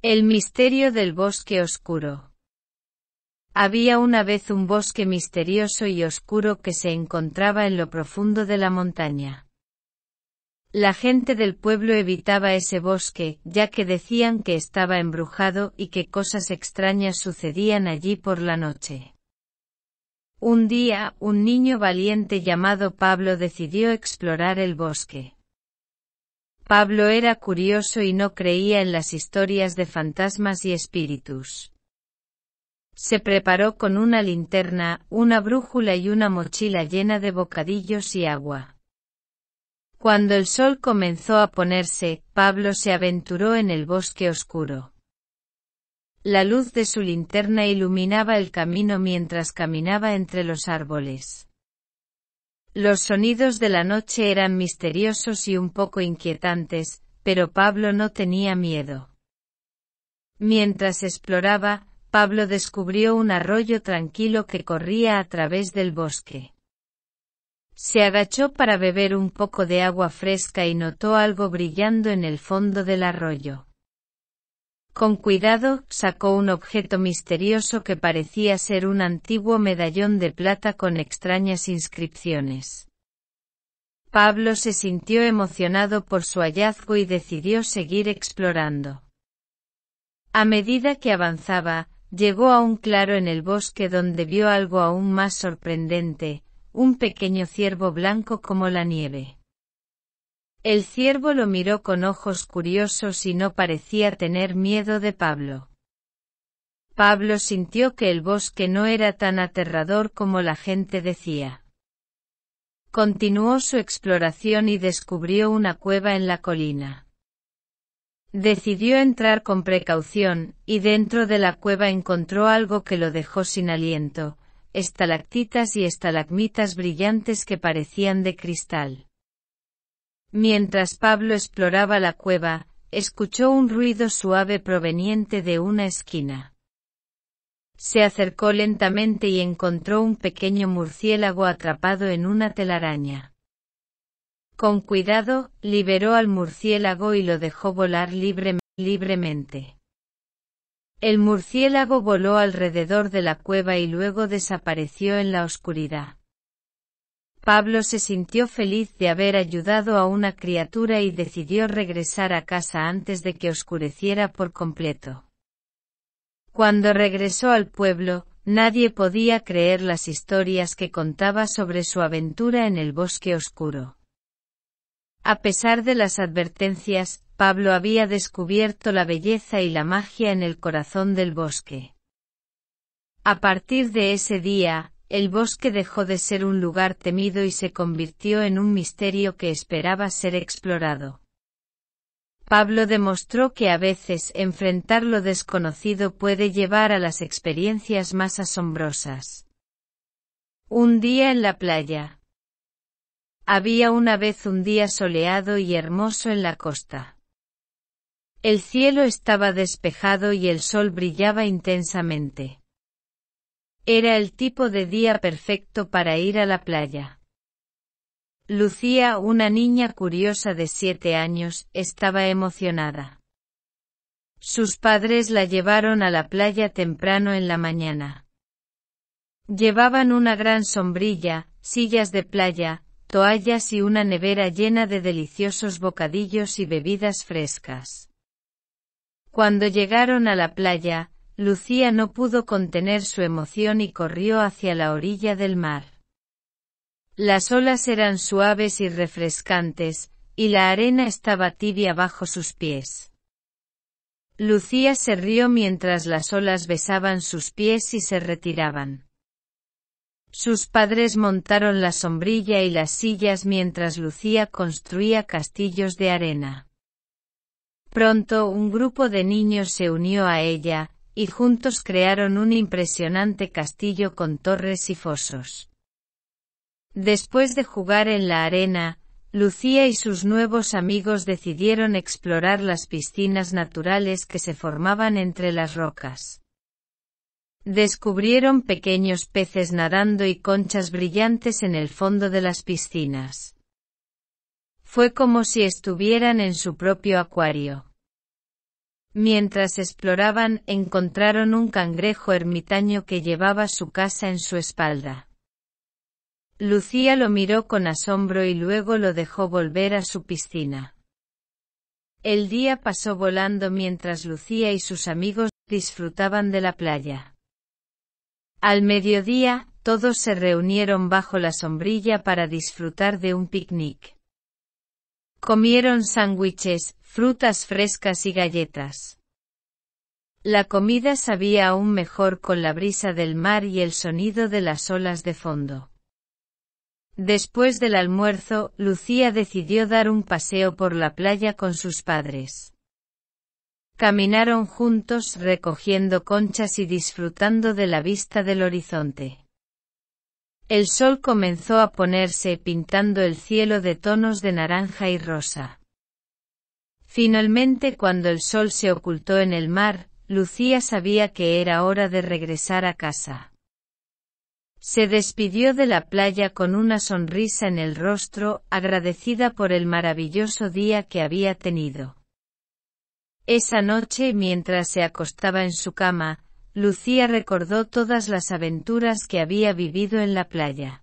El misterio del bosque oscuro. Había una vez un bosque misterioso y oscuro que se encontraba en lo profundo de la montaña. La gente del pueblo evitaba ese bosque, ya que decían que estaba embrujado y que cosas extrañas sucedían allí por la noche. Un día, un niño valiente llamado Pablo decidió explorar el bosque. Pablo era curioso y no creía en las historias de fantasmas y espíritus. Se preparó con una linterna, una brújula y una mochila llena de bocadillos y agua. Cuando el sol comenzó a ponerse, Pablo se aventuró en el bosque oscuro. La luz de su linterna iluminaba el camino mientras caminaba entre los árboles. Los sonidos de la noche eran misteriosos y un poco inquietantes, pero Pablo no tenía miedo. Mientras exploraba, Pablo descubrió un arroyo tranquilo que corría a través del bosque. Se agachó para beber un poco de agua fresca y notó algo brillando en el fondo del arroyo. Con cuidado, sacó un objeto misterioso que parecía ser un antiguo medallón de plata con extrañas inscripciones. Pablo se sintió emocionado por su hallazgo y decidió seguir explorando. A medida que avanzaba, llegó a un claro en el bosque donde vio algo aún más sorprendente, un pequeño ciervo blanco como la nieve. El ciervo lo miró con ojos curiosos y no parecía tener miedo de Pablo. Pablo sintió que el bosque no era tan aterrador como la gente decía. Continuó su exploración y descubrió una cueva en la colina. Decidió entrar con precaución, y dentro de la cueva encontró algo que lo dejó sin aliento, estalactitas y estalagmitas brillantes que parecían de cristal. Mientras Pablo exploraba la cueva, escuchó un ruido suave proveniente de una esquina. Se acercó lentamente y encontró un pequeño murciélago atrapado en una telaraña. Con cuidado, liberó al murciélago y lo dejó volar libremente. El murciélago voló alrededor de la cueva y luego desapareció en la oscuridad. Pablo se sintió feliz de haber ayudado a una criatura y decidió regresar a casa antes de que oscureciera por completo. Cuando regresó al pueblo, nadie podía creer las historias que contaba sobre su aventura en el bosque oscuro. A pesar de las advertencias, Pablo había descubierto la belleza y la magia en el corazón del bosque. A partir de ese día, el bosque dejó de ser un lugar temido y se convirtió en un misterio que esperaba ser explorado. Pablo demostró que a veces enfrentar lo desconocido puede llevar a las experiencias más asombrosas. Un día en la playa. Había una vez un día soleado y hermoso en la costa. El cielo estaba despejado y el sol brillaba intensamente. Era el tipo de día perfecto para ir a la playa. Lucía, una niña curiosa de siete años, estaba emocionada. Sus padres la llevaron a la playa temprano en la mañana. Llevaban una gran sombrilla, sillas de playa, toallas y una nevera llena de deliciosos bocadillos y bebidas frescas. Cuando llegaron a la playa, Lucía no pudo contener su emoción y corrió hacia la orilla del mar. Las olas eran suaves y refrescantes, y la arena estaba tibia bajo sus pies. Lucía se rió mientras las olas besaban sus pies y se retiraban. Sus padres montaron la sombrilla y las sillas mientras Lucía construía castillos de arena. Pronto un grupo de niños se unió a ella, y juntos crearon un impresionante castillo con torres y fosos. Después de jugar en la arena, Lucía y sus nuevos amigos decidieron explorar las piscinas naturales que se formaban entre las rocas. Descubrieron pequeños peces nadando y conchas brillantes en el fondo de las piscinas. Fue como si estuvieran en su propio acuario. Mientras exploraban, encontraron un cangrejo ermitaño que llevaba su casa en su espalda. Lucía lo miró con asombro y luego lo dejó volver a su piscina. El día pasó volando mientras Lucía y sus amigos disfrutaban de la playa. Al mediodía, todos se reunieron bajo la sombrilla para disfrutar de un picnic. Comieron sándwiches, frutas frescas y galletas. La comida sabía aún mejor con la brisa del mar y el sonido de las olas de fondo. Después del almuerzo, Lucía decidió dar un paseo por la playa con sus padres. Caminaron juntos recogiendo conchas y disfrutando de la vista del horizonte. El sol comenzó a ponerse pintando el cielo de tonos de naranja y rosa. Finalmente cuando el sol se ocultó en el mar, Lucía sabía que era hora de regresar a casa. Se despidió de la playa con una sonrisa en el rostro, agradecida por el maravilloso día que había tenido. Esa noche mientras se acostaba en su cama, Lucía recordó todas las aventuras que había vivido en la playa.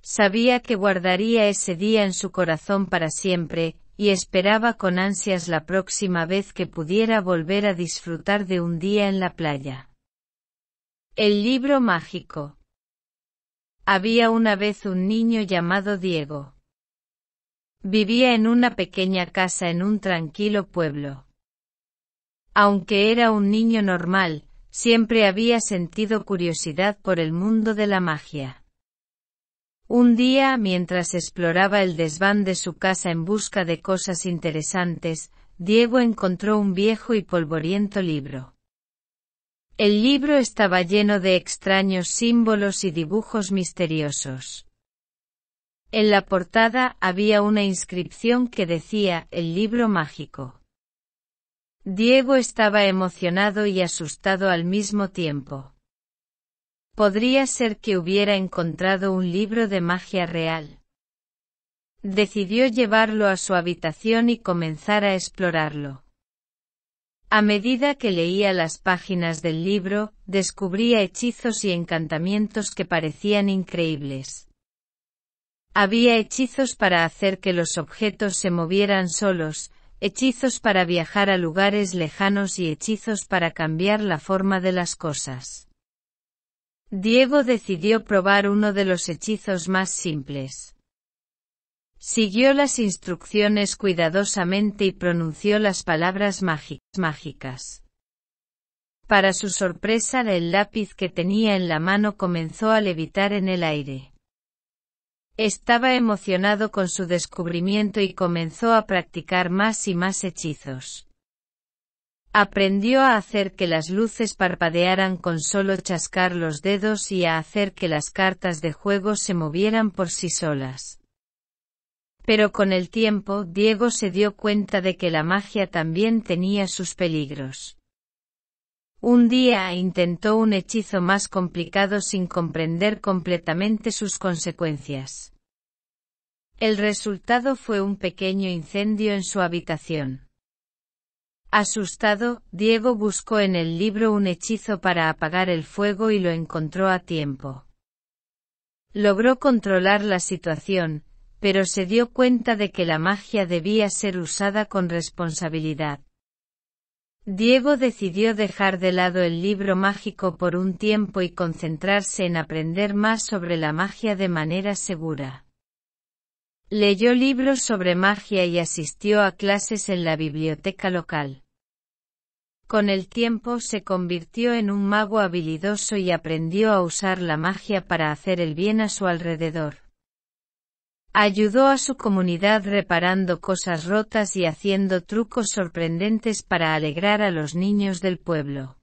Sabía que guardaría ese día en su corazón para siempre, y esperaba con ansias la próxima vez que pudiera volver a disfrutar de un día en la playa. El libro mágico. Había una vez un niño llamado Diego. Vivía en una pequeña casa en un tranquilo pueblo. Aunque era un niño normal, siempre había sentido curiosidad por el mundo de la magia. Un día, mientras exploraba el desván de su casa en busca de cosas interesantes, Diego encontró un viejo y polvoriento libro. El libro estaba lleno de extraños símbolos y dibujos misteriosos. En la portada había una inscripción que decía El libro mágico. Diego estaba emocionado y asustado al mismo tiempo. Podría ser que hubiera encontrado un libro de magia real. Decidió llevarlo a su habitación y comenzar a explorarlo. A medida que leía las páginas del libro, descubría hechizos y encantamientos que parecían increíbles. Había hechizos para hacer que los objetos se movieran solos, hechizos para viajar a lugares lejanos y hechizos para cambiar la forma de las cosas. Diego decidió probar uno de los hechizos más simples. Siguió las instrucciones cuidadosamente y pronunció las palabras mágicas. Para su sorpresa el lápiz que tenía en la mano comenzó a levitar en el aire. Estaba emocionado con su descubrimiento y comenzó a practicar más y más hechizos. Aprendió a hacer que las luces parpadearan con solo chascar los dedos y a hacer que las cartas de juego se movieran por sí solas. Pero con el tiempo Diego se dio cuenta de que la magia también tenía sus peligros. Un día intentó un hechizo más complicado sin comprender completamente sus consecuencias. El resultado fue un pequeño incendio en su habitación. Asustado, Diego buscó en el libro un hechizo para apagar el fuego y lo encontró a tiempo. Logró controlar la situación, pero se dio cuenta de que la magia debía ser usada con responsabilidad. Diego decidió dejar de lado el libro mágico por un tiempo y concentrarse en aprender más sobre la magia de manera segura. Leyó libros sobre magia y asistió a clases en la biblioteca local. Con el tiempo se convirtió en un mago habilidoso y aprendió a usar la magia para hacer el bien a su alrededor. Ayudó a su comunidad reparando cosas rotas y haciendo trucos sorprendentes para alegrar a los niños del pueblo.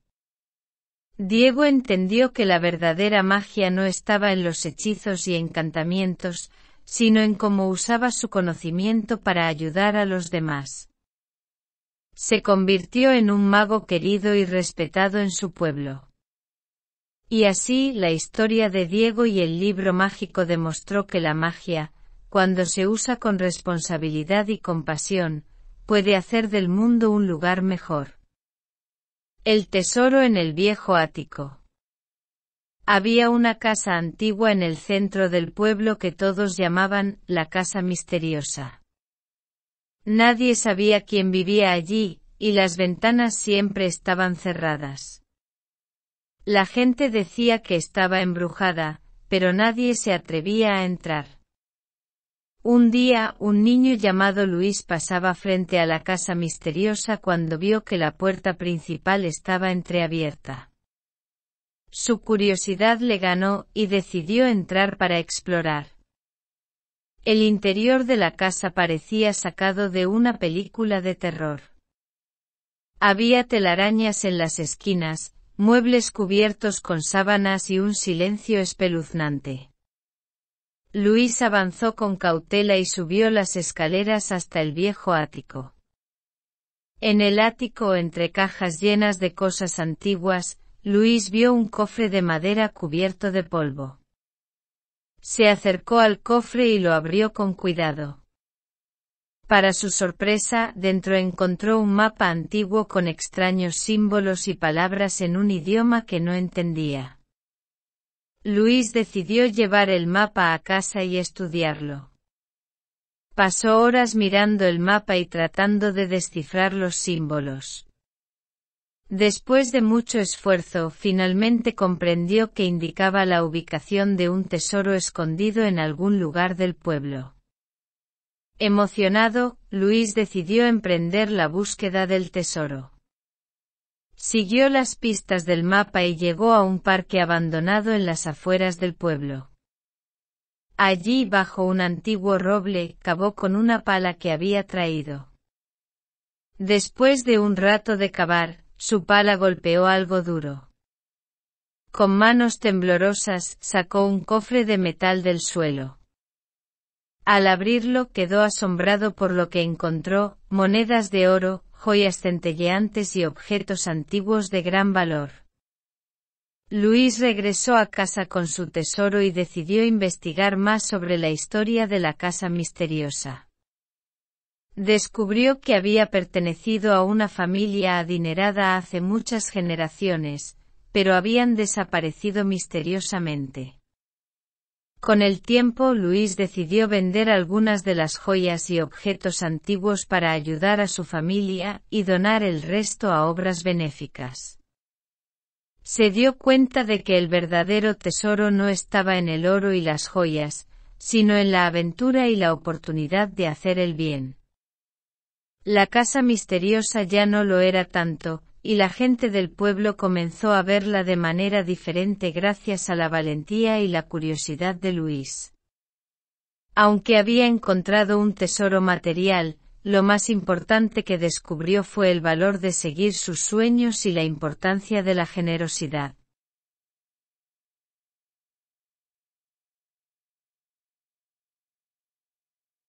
Diego entendió que la verdadera magia no estaba en los hechizos y encantamientos, sino en cómo usaba su conocimiento para ayudar a los demás. Se convirtió en un mago querido y respetado en su pueblo. Y así la historia de Diego y el libro mágico demostró que la magia, cuando se usa con responsabilidad y compasión, puede hacer del mundo un lugar mejor. El tesoro en el viejo Ático. Había una casa antigua en el centro del pueblo que todos llamaban la casa misteriosa. Nadie sabía quién vivía allí, y las ventanas siempre estaban cerradas. La gente decía que estaba embrujada, pero nadie se atrevía a entrar. Un día, un niño llamado Luis pasaba frente a la casa misteriosa cuando vio que la puerta principal estaba entreabierta. Su curiosidad le ganó, y decidió entrar para explorar. El interior de la casa parecía sacado de una película de terror. Había telarañas en las esquinas, muebles cubiertos con sábanas y un silencio espeluznante. Luis avanzó con cautela y subió las escaleras hasta el viejo ático. En el ático, entre cajas llenas de cosas antiguas, Luis vio un cofre de madera cubierto de polvo. Se acercó al cofre y lo abrió con cuidado. Para su sorpresa, dentro encontró un mapa antiguo con extraños símbolos y palabras en un idioma que no entendía. Luis decidió llevar el mapa a casa y estudiarlo. Pasó horas mirando el mapa y tratando de descifrar los símbolos. Después de mucho esfuerzo, finalmente comprendió que indicaba la ubicación de un tesoro escondido en algún lugar del pueblo. Emocionado, Luis decidió emprender la búsqueda del tesoro. Siguió las pistas del mapa y llegó a un parque abandonado en las afueras del pueblo. Allí bajo un antiguo roble, cavó con una pala que había traído. Después de un rato de cavar, su pala golpeó algo duro. Con manos temblorosas, sacó un cofre de metal del suelo. Al abrirlo quedó asombrado por lo que encontró, monedas de oro, joyas centelleantes y objetos antiguos de gran valor. Luis regresó a casa con su tesoro y decidió investigar más sobre la historia de la casa misteriosa. Descubrió que había pertenecido a una familia adinerada hace muchas generaciones, pero habían desaparecido misteriosamente. Con el tiempo Luis decidió vender algunas de las joyas y objetos antiguos para ayudar a su familia, y donar el resto a obras benéficas. Se dio cuenta de que el verdadero tesoro no estaba en el oro y las joyas, sino en la aventura y la oportunidad de hacer el bien. La casa misteriosa ya no lo era tanto, y la gente del pueblo comenzó a verla de manera diferente gracias a la valentía y la curiosidad de Luis. Aunque había encontrado un tesoro material, lo más importante que descubrió fue el valor de seguir sus sueños y la importancia de la generosidad.